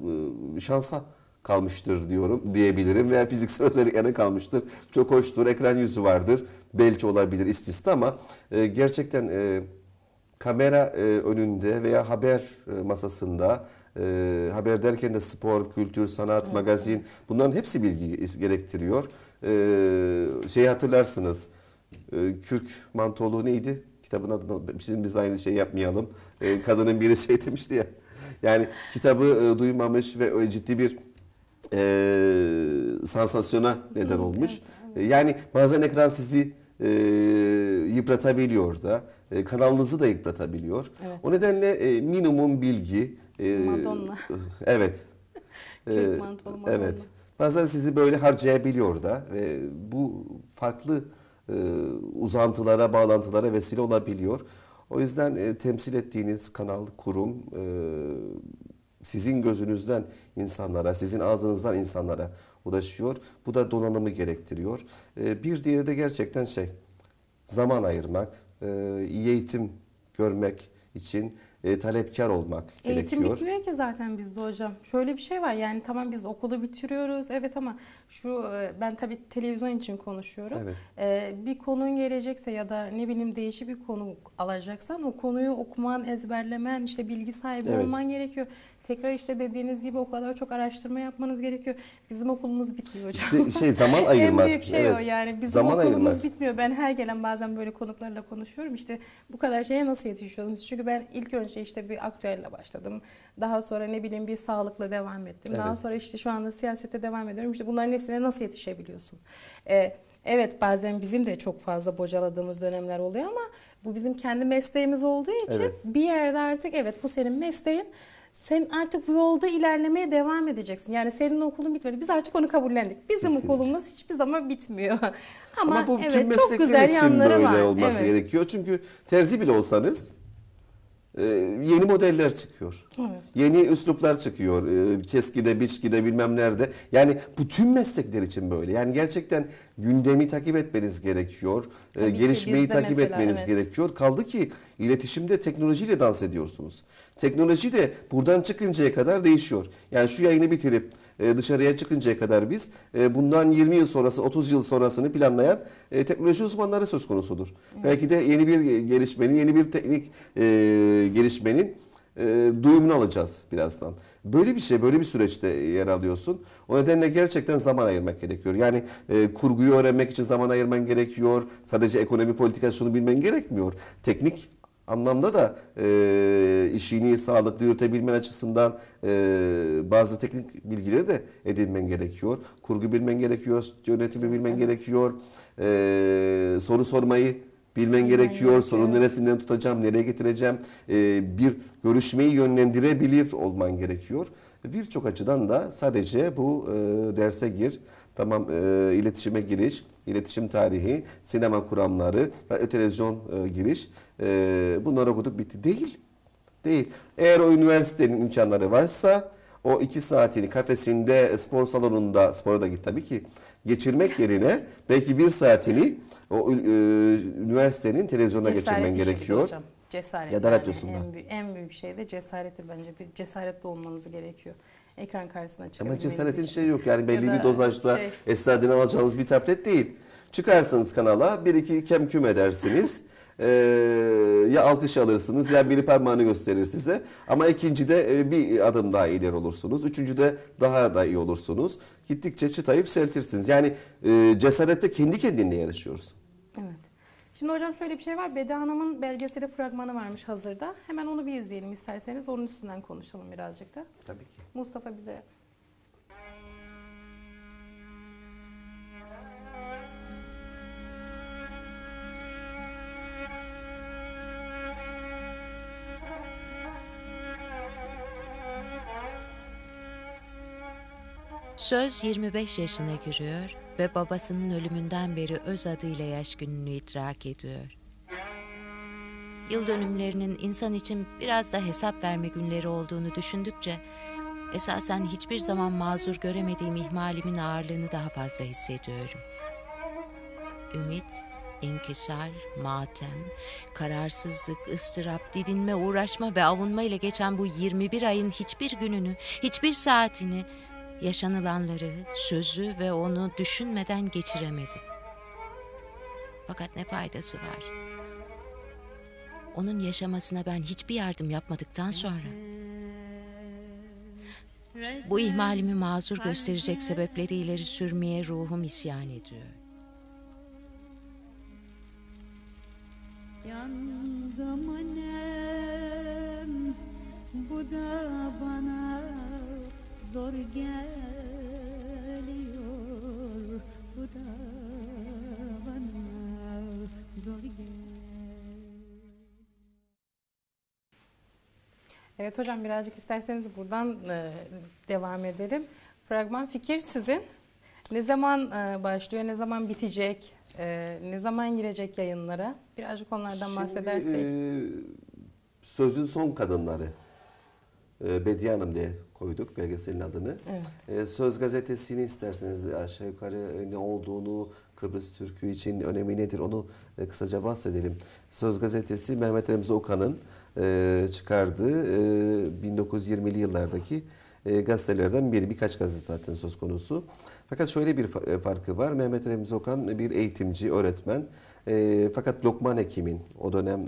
Speaker 2: e, şansa kalmıştır diyorum diyebilirim veya fiziksel özelliklerine kalmıştır. Çok hoştur, ekran yüzü vardır. Belki olabilir istisna ama e, gerçekten e, kamera e, önünde veya haber e, masasında e, haber derken de spor, kültür, sanat, evet. magazin bunların hepsi bilgi gerektiriyor. E, şeyi hatırlarsınız. E, Kürk mantolu neydi? Kitabın adını bizim biz aynı şey yapmayalım. E, kadının biri şey demişti ya. Yani kitabı e, duymamış ve e, ciddi bir e, sansasyona neden olmuş. Evet, e, Yani bazen ekran sizi e, yıpratabiliyor da, e, kanalınızı da yıpratabiliyor. Evet. O nedenle e, minimum bilgi, ee, Madonna. Evet. Ee, Madonna. Evet. Bazen sizi böyle harcayabiliyor da ve bu farklı e, uzantılara, bağlantılara vesile olabiliyor. O yüzden e, temsil ettiğiniz kanal, kurum e, sizin gözünüzden insanlara, sizin ağzınızdan insanlara ulaşıyor. Bu da donanımı gerektiriyor. E, bir diğeri de gerçekten şey, zaman ayırmak, e, iyi eğitim görmek, için e, talepkar olmak Eğitim gerekiyor. Eğitim bitmiyor
Speaker 1: ki zaten bizde hocam. Şöyle bir şey var yani tamam biz okulu bitiriyoruz evet ama şu e, ben tabii televizyon için konuşuyorum. Evet. E, bir konun gelecekse ya da ne bileyim değişik bir konu alacaksan o konuyu okuman, ezberlemen, işte bilgi sahibi evet. olman gerekiyor tekrar işte dediğiniz gibi o kadar çok araştırma yapmanız gerekiyor. Bizim okulumuz bitmiyor hocam. İşte şey zaman ayırmak. en büyük şey evet. o yani. Bizim zaman okulumuz ayırmak. bitmiyor. Ben her gelen bazen böyle konuklarla konuşuyorum. İşte bu kadar şeye nasıl yetişiyorsunuz? Çünkü ben ilk önce işte bir aktüelle başladım. Daha sonra ne bileyim bir sağlıkla devam ettim. Evet. Daha sonra işte şu anda siyasete devam ediyorum. İşte bunların hepsine nasıl yetişebiliyorsun? Ee, Evet bazen bizim de çok fazla bocaladığımız dönemler oluyor ama bu bizim kendi mesleğimiz olduğu için evet. bir yerde artık evet bu senin mesleğin sen artık bu yolda ilerlemeye devam edeceksin. Yani senin okulun bitmedi. Biz artık onu kabullendik. Bizim Kesinlikle. okulumuz hiçbir zaman bitmiyor. Ama, Ama bu evet, çok güzel için böyle var. olması evet.
Speaker 2: gerekiyor. Çünkü terzi bile olsanız e, yeni modeller çıkıyor. Evet. Yeni üsluplar çıkıyor. Ee, keskide, biçkide bilmem nerede. Yani bu tüm meslekler için böyle. Yani gerçekten gündemi takip etmeniz gerekiyor. Ee, gelişmeyi takip mesela, etmeniz evet. gerekiyor. Kaldı ki iletişimde teknolojiyle dans ediyorsunuz. Teknoloji de buradan çıkıncaya kadar değişiyor. Yani şu yayını bitirip e, dışarıya çıkıncaya kadar biz e, bundan 20 yıl sonrası 30 yıl sonrasını planlayan e, teknoloji uzmanları söz konusudur. Evet. Belki de yeni bir gelişmenin yeni bir teknik gelişmenin duyumunu alacağız birazdan. Böyle bir şey, böyle bir süreçte yer alıyorsun. O nedenle gerçekten zaman ayırmak gerekiyor. Yani e, kurguyu öğrenmek için zaman ayırman gerekiyor. Sadece ekonomi politikasını bilmen gerekmiyor. Teknik anlamda da e, işini sağlıklı yürütebilmen açısından e, bazı teknik bilgileri de edinmen gerekiyor. Kurgu bilmen gerekiyor, yönetimi bilmen evet. gerekiyor, e, soru sormayı bilmen gerekiyor, sorun neresinden tutacağım, nereye getireceğim, e, bir görüşmeyi yönlendirebilir olman gerekiyor. Birçok açıdan da sadece bu e, derse gir Tamam e, iletişime giriş, iletişim tarihi, sinema kuramları, radyo televizyon e, giriş. E, bunları okuduk bitti. Değil. Değil. Eğer o üniversitenin imkanları varsa o iki saatini kafesinde, e, spor salonunda, spora da git tabii ki, geçirmek yerine belki bir saatini o e, üniversitenin televizyonda geçirmen gerekiyor. Hocam. Cesaret. Ya da Yani en,
Speaker 1: büyük, en büyük şey de cesarettir bence. Bir cesaretli olmanız gerekiyor ekran karşısına çıkabilmeniz Ama cesaretin
Speaker 2: şey yok yani belli ya bir dozajda şey... esadini alacağınız bir tablet değil. Çıkarsınız kanala bir iki kem küm edersiniz. ee, ya alkış alırsınız ya biri parmağını gösterir size. Ama ikincide e, bir adım daha ileri olursunuz. üçüncü de daha da iyi olursunuz. Gittikçe çıtayı yükseltirsiniz. Yani e, cesarette kendi kendinle yarışıyorsun.
Speaker 1: Şimdi hocam şöyle bir şey var. Beda Hanım'ın belgeseli fragmanı varmış hazırda. Hemen onu bir izleyelim isterseniz. Onun üstünden konuşalım birazcık da. Tabii ki. Mustafa bize Söz 25 yaşına giriyor ve babasının ölümünden beri öz adıyla yaş gününü idrak ediyor. Yıl dönümlerinin insan için biraz da hesap verme günleri olduğunu düşündükçe esasen hiçbir zaman mazur göremediğim ihmalimin ağırlığını daha fazla hissediyorum. Ümit, inkisar, matem, kararsızlık, ıstırap, didinme, uğraşma ve avunma ile geçen bu 21 ayın hiçbir gününü, hiçbir saatini yaşanılanları, sözü ve onu düşünmeden geçiremedi. Fakat ne faydası var? Onun yaşamasına ben hiçbir yardım yapmadıktan sonra
Speaker 2: bu ihmalimi mazur gösterecek
Speaker 1: sebepleri ileri sürmeye ruhum isyan ediyor.
Speaker 2: Yandım annem,
Speaker 1: bu da bana zor geliyor bu da bana zor geliyor. Evet hocam birazcık isterseniz buradan e, devam edelim. Fragman fikir sizin. Ne zaman e, başlıyor, ne zaman bitecek, e, ne zaman girecek yayınlara? Birazcık onlardan Şimdi, bahsedersek.
Speaker 2: E, sözün son kadınları. E, Bediye Hanım diye koyduk belgeselin adını. Evet. Ee, söz gazetesini isterseniz aşağı yukarı e, ne olduğunu, Kıbrıs Türk'ü için önemi nedir onu e, kısaca bahsedelim. Söz gazetesi Mehmet Remzi Okan'ın e, çıkardığı 1920'li yıllardaki gazetelerden biri. Birkaç gazete zaten söz konusu. Fakat şöyle bir farkı var. Mehmet Remzi Okan bir eğitimci, öğretmen. fakat Lokman Hekim'in o dönem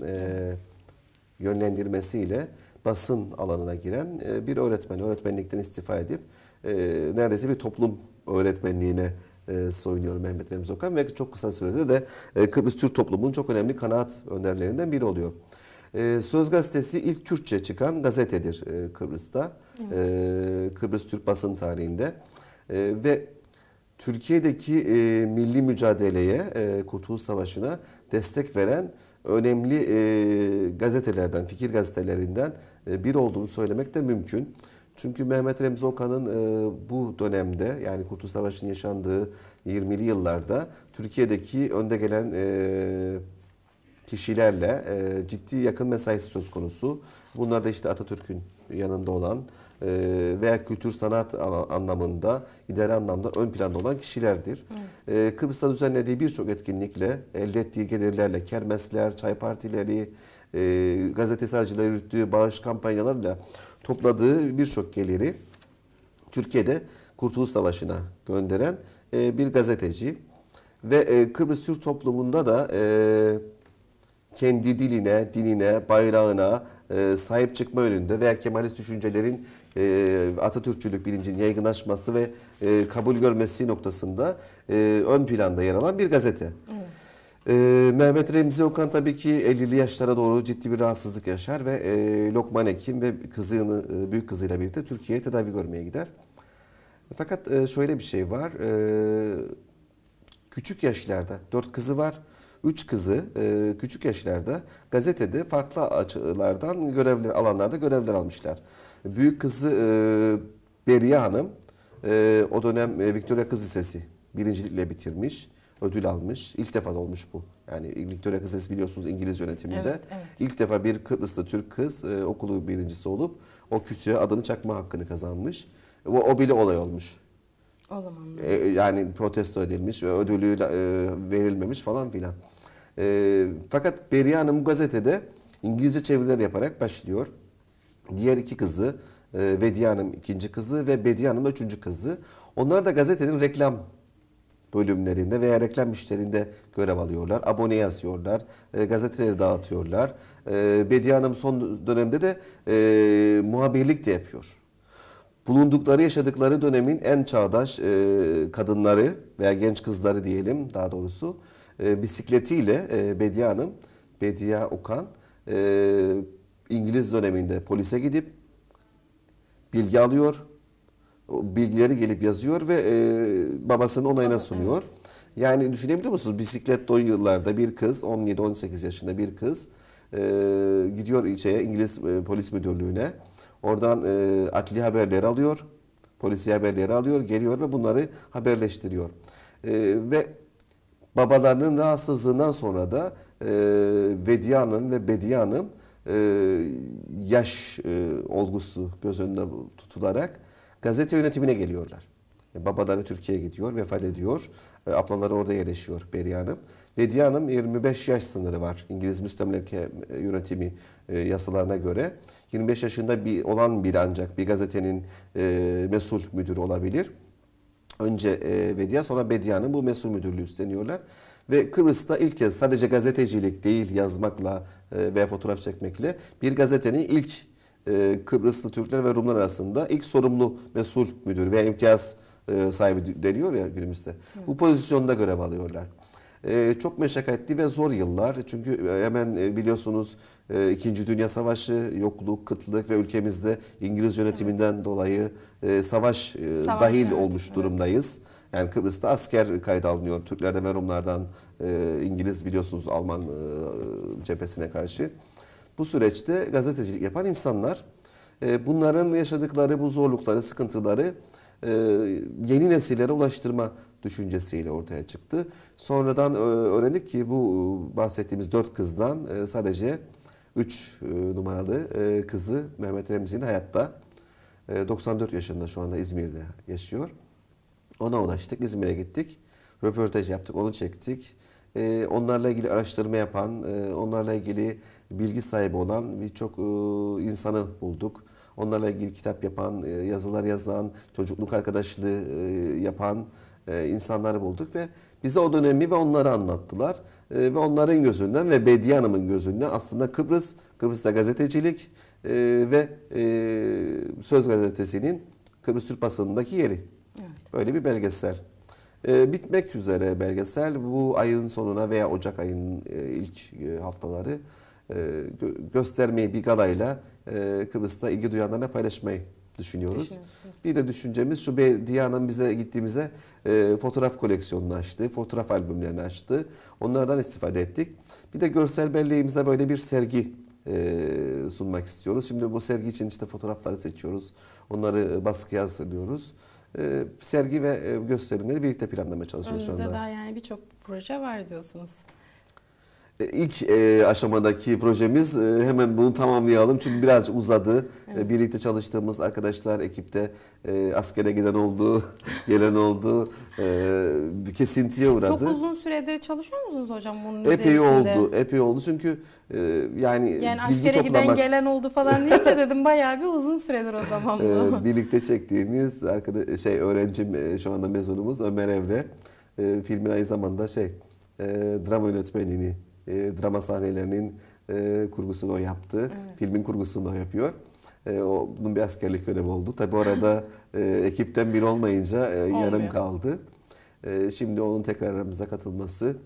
Speaker 2: yönlendirmesiyle basın alanına giren e, bir öğretmen. Öğretmenlikten istifa edip e, neredeyse bir toplum öğretmenliğine e, soyunuyor Mehmet Remzi Okan ve çok kısa sürede de e, Kıbrıs Türk toplumunun çok önemli kanaat önderlerinden biri oluyor. Söz gazetesi ilk Türkçe çıkan gazetedir Kıbrıs'ta. Evet. Kıbrıs Türk basın tarihinde. ve Türkiye'deki milli mücadeleye, Kurtuluş Savaşı'na destek veren önemli e, gazetelerden, fikir gazetelerinden e, biri olduğunu söylemek de mümkün. Çünkü Mehmet Remzi Okan'ın e, bu dönemde yani Kurtuluş Savaşı'nın yaşandığı 20'li yıllarda Türkiye'deki önde gelen e, kişilerle e, ciddi yakın mesaisi söz konusu. Bunlar da işte Atatürk'ün yanında olan, ee, veya kültür sanat anlamında ideal anlamda ön planda olan kişilerdir. Evet. Ee, Kıbrıs'ta düzenlediği birçok etkinlikle elde ettiği gelirlerle kermesler, çay partileri, e, gazete sercileri yürüttüğü bağış kampanyalarla topladığı birçok geliri Türkiye'de Kurtuluş Savaşı'na gönderen e, bir gazeteci ve e, Kıbrıs Türk toplumunda da kendi diline, dinine, bayrağına sahip çıkma yönünde veya Kemalist düşüncelerin e, Atatürkçülük bilincinin yaygınlaşması ve e, kabul görmesi noktasında e, ön planda yer alan bir gazete. E, Mehmet Remzi Okan tabii ki 50'li yaşlara doğru ciddi bir rahatsızlık yaşar ve e, Lokman Hekim ve kızını, e, büyük kızıyla birlikte Türkiye'ye tedavi görmeye gider. Fakat e, şöyle bir şey var. E, küçük yaşlarda, dört kızı var. Üç kızı e, küçük yaşlarda gazetede farklı açılardan görevler alanlarda görevler almışlar. Büyük kızı e, Beriye Hanım e, o dönem e, Victoria Kız Lisesi birincilikle bitirmiş. Ödül almış. İlk defa da olmuş bu. Yani Victoria Kız Lisesi biliyorsunuz İngiliz yönetiminde. Evet, evet. İlk defa bir Kıbrıslı Türk kız e, okulu birincisi olup o kütüğe adını çakma hakkını kazanmış. O, o bile olay olmuş. O zaman mı? E, e, yani protesto edilmiş ve ödülü e, verilmemiş falan filan. E, fakat Beriye Hanım bu gazetede İngilizce çeviriler yaparak başlıyor. Diğer iki kızı e, Vediye Hanım ikinci kızı ve Bediye Hanım üçüncü kızı. Onlar da gazetenin reklam bölümlerinde veya reklam işlerinde görev alıyorlar. Abone yazıyorlar, e, gazeteleri dağıtıyorlar. E, Bediye Hanım son dönemde de e, muhabirlik de yapıyor. Bulundukları, yaşadıkları dönemin en çağdaş e, kadınları veya genç kızları diyelim daha doğrusu e, bisikletiyle e, Bediye Hanım, Bediye Okan e, İngiliz döneminde polise gidip bilgi alıyor. bilgileri gelip yazıyor ve e, babasının onayına sunuyor. Evet. Yani düşünebiliyor musunuz? bisiklet o yıllarda bir kız, 17-18 yaşında bir kız e, gidiyor ilçeye, İngiliz e, polis müdürlüğüne. Oradan e, adli haberleri alıyor, polisi haberleri alıyor, geliyor ve bunları haberleştiriyor. E, ve babalarının rahatsızlığından sonra da e, Vediye Hanım ve Bediye Hanım e, yaş e, olgusu göz önüne tutularak gazete yönetimine geliyorlar. E, babaları Türkiye'ye gidiyor, vefat ediyor. Ablaları orada yerleşiyor Beriye Hanım. Bediye Hanım 25 yaş sınırı var. İngiliz müstemleke yönetimi yasalarına göre. 25 yaşında bir olan biri ancak bir gazetenin mesul müdürü olabilir. Önce Bediye sonra Bediye Hanım bu mesul müdürlüğü üstleniyorlar. Ve Kıbrıs'ta ilk kez sadece gazetecilik değil yazmakla e, veya fotoğraf çekmekle bir gazetenin ilk e, Kıbrıslı Türkler ve Rumlar arasında ilk sorumlu mesul müdür veya imtiyaz e, sahibi deniyor ya günümüzde. Evet. Bu pozisyonda görev alıyorlar. Çok meşakkatli ve zor yıllar. Çünkü hemen biliyorsunuz İkinci Dünya Savaşı, yokluk, kıtlık ve ülkemizde İngiliz yönetiminden evet. dolayı savaş, savaş dahil evet. olmuş durumdayız. Evet. Yani Kıbrıs'ta asker kayda alınıyor. Türklerden ve Rumlardan e, İngiliz biliyorsunuz Alman e, cephesine karşı. Bu süreçte gazetecilik yapan insanlar e, bunların yaşadıkları bu zorlukları, sıkıntıları e, yeni nesillere ulaştırma düşüncesiyle ortaya çıktı. Sonradan e, öğrendik ki bu e, bahsettiğimiz dört kızdan e, sadece üç numaralı kızı Mehmet Remzi'nin hayatta 94 yaşında şu anda İzmir'de yaşıyor. Ona ulaştık. İzmir'e gittik. Röportaj yaptık. Onu çektik. E, onlarla ilgili araştırma yapan, e, onlarla ilgili bilgi sahibi olan birçok e, insanı bulduk. Onlarla ilgili kitap yapan, e, yazılar yazan, çocukluk arkadaşlığı e, yapan e, insanları bulduk ve bize o dönemi ve onları anlattılar. E, ve onların gözünden ve Bediye Hanım'ın gözünden aslında Kıbrıs, Kıbrıs'ta gazetecilik e, ve e, Söz Gazetesi'nin Kıbrıs Türk basınındaki yeri. Öyle bir belgesel. E, bitmek üzere belgesel. Bu ayın sonuna veya Ocak ayının e, ilk e, haftaları e, gö göstermeyi bir galayla e, Kıbrıs'ta ilgi duyanlarla paylaşmayı düşünüyoruz. Bir de düşüncemiz şu Bediye Hanım bize gittiğimize e, fotoğraf koleksiyonunu açtı. Fotoğraf albümlerini açtı. Onlardan istifade ettik. Bir de görsel belleğimize böyle bir sergi e, sunmak istiyoruz. Şimdi bu sergi için işte fotoğrafları seçiyoruz. Onları e, baskıya hazırlıyoruz. E, sergi ve e, gösterimleri birlikte planlamaya çalışıyoruz Önümüzde şu anda. daha
Speaker 1: yani birçok proje var diyorsunuz.
Speaker 2: İlk e, aşamadaki projemiz e, hemen bunu tamamlayalım çünkü biraz uzadı. E, evet. E, birlikte çalıştığımız arkadaşlar ekipte e, askere giden oldu, gelen oldu, e, bir kesintiye uğradı. Çok uzun
Speaker 1: süredir çalışıyor musunuz hocam bunun üzerinde? Epey oldu,
Speaker 2: epey oldu çünkü e, yani Yani askere toplamak... giden
Speaker 1: gelen oldu falan deyince dedim bayağı bir uzun süredir o zaman bu. E,
Speaker 2: birlikte çektiğimiz arkadaş, e, şey öğrencim e, şu anda mezunumuz Ömer Evre. E, filmin aynı zamanda şey e, drama yönetmenliğini e, drama sahnelerinin e, kurgusunu o yaptı. Evet. Filmin kurgusunu o yapıyor. E, o, bunun bir askerlik görevi oldu. Tabi orada e, ekipten biri olmayınca e, yarım kaldı. E, şimdi onun tekrar aramıza katılması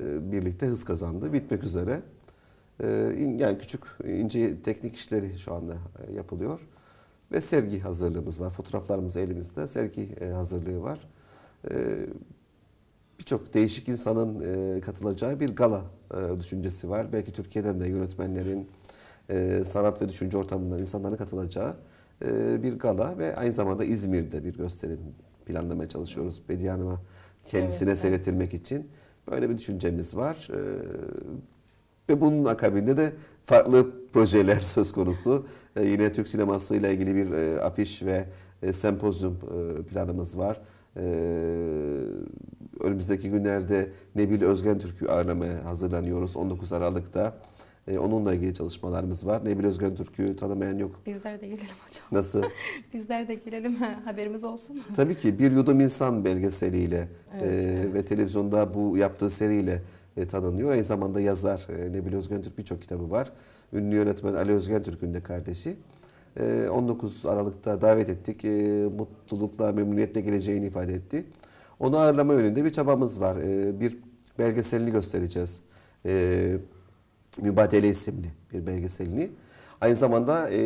Speaker 2: e, birlikte hız kazandı. Bitmek üzere. E, yani küçük ince teknik işleri şu anda e, yapılıyor. Ve sergi hazırlığımız var. Fotoğraflarımız elimizde. Sergi e, hazırlığı var. E, Birçok değişik insanın e, katılacağı bir gala e, düşüncesi var. Belki Türkiye'den de yönetmenlerin e, sanat ve düşünce ortamından insanların katılacağı e, bir gala ve aynı zamanda İzmir'de bir gösterim planlamaya çalışıyoruz. Bediye Hanım'a kendisine evet, seyretilmek evet. için. Böyle bir düşüncemiz var. ve bunun akabinde de farklı projeler söz konusu. yine Türk sinemasıyla ilgili bir afiş ve e, sempozyum planımız var. Ee, önümüzdeki günlerde Nebil Özgen Türk'ü ağırlamaya hazırlanıyoruz 19 Aralık'ta. Ee, onunla ilgili çalışmalarımız var. Nebil Özgen Türk'ü tanımayan yok. Bizler de gelelim hocam. Nasıl?
Speaker 1: Bizler de gelelim haberimiz olsun. Tabii
Speaker 2: ki Bir Yudum İnsan belgeseliyle evet, e, evet. ve televizyonda bu yaptığı seriyle e, tanınıyor. Aynı zamanda yazar e, Nebil Özgen Türk birçok kitabı var. Ünlü yönetmen Ali Özgen Türk'ün de kardeşi. 19 ee, Aralık'ta davet ettik. Ee, mutlulukla, memnuniyetle geleceğini ifade etti. Onu ağırlama yönünde bir çabamız var. Ee, bir belgeselini göstereceğiz. Mübadele isimli bir belgeselini. Aynı zamanda e,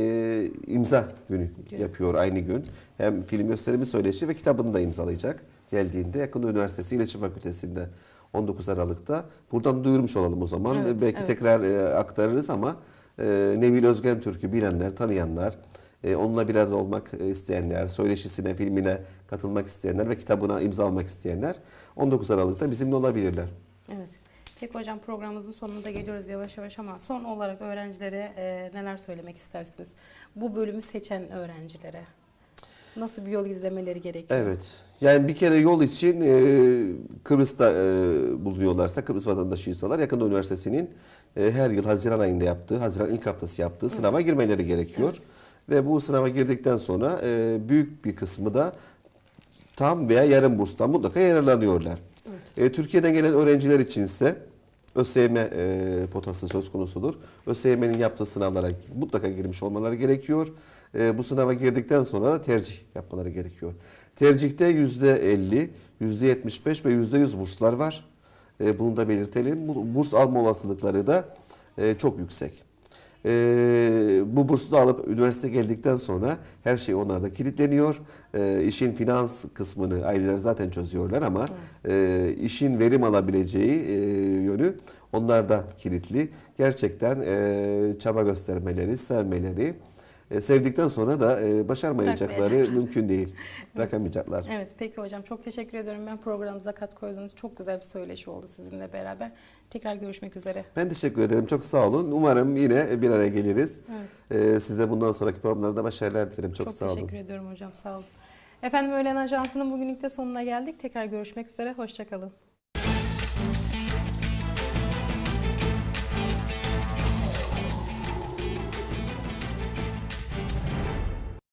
Speaker 2: imza günü yapıyor aynı gün. Hem film gösterimi söyleşi ve kitabını da imzalayacak geldiğinde. Yakında Üniversitesi İletişim Fakültesi'nde 19 Aralık'ta. Buradan duyurmuş olalım o zaman. Evet, Belki evet. tekrar e, aktarırız ama e, Özgen Türk'ü bilenler, tanıyanlar, e, onunla bir arada olmak e, isteyenler, söyleşisine, filmine katılmak isteyenler ve kitabına imza almak isteyenler 19 Aralık'ta bizimle olabilirler.
Speaker 1: Evet. Peki hocam programımızın sonuna da geliyoruz yavaş yavaş ama son olarak öğrencilere e, neler söylemek istersiniz? Bu bölümü seçen öğrencilere nasıl bir yol izlemeleri gerekiyor?
Speaker 2: Evet. Yani bir kere yol için e, Kıbrıs'ta e, bulunuyorlarsa, Kıbrıs vatandaşıysalar yakında üniversitesinin e, her yıl Haziran ayında yaptığı, Haziran ilk haftası yaptığı sınava girmeleri gerekiyor. Ve bu sınava girdikten sonra e, büyük bir kısmı da tam veya yarım burstan mutlaka yararlanıyorlar. E, Türkiye'den gelen öğrenciler için ise ÖSYM e, potası söz konusudur. ÖSYM'nin yaptığı sınavlara mutlaka girmiş olmaları gerekiyor. E, bu sınava girdikten sonra da tercih yapmaları gerekiyor. Tercihte yüzde 50, yüzde 75 ve yüzde 100 burslar var. E, bunu da belirtelim. Burs alma olasılıkları da e, çok yüksek. E, bu bursu da alıp üniversite geldikten sonra her şey onlarda kilitleniyor. E, işin finans kısmını aileler zaten çözüyorlar ama işin verim alabileceği yönü onlar da kilitli. Gerçekten çaba göstermeleri, sevmeleri e, sevdikten sonra da e, başarmayacakları mümkün değil. Bırakamayacaklar.
Speaker 1: Evet peki hocam çok teşekkür ediyorum. Ben programımıza katkı koyduğunuz çok güzel bir söyleşi oldu sizinle beraber. Tekrar görüşmek üzere.
Speaker 2: Ben teşekkür ederim. Çok sağ olun. Umarım yine bir araya geliriz. Evet. E, size bundan sonraki programlarda başarılar dilerim. Çok, çok sağ olun. Çok
Speaker 1: teşekkür ediyorum hocam. Sağ olun. Efendim Öğlen Ajansı'nın bugünlük de sonuna geldik. Tekrar görüşmek üzere. Hoşçakalın.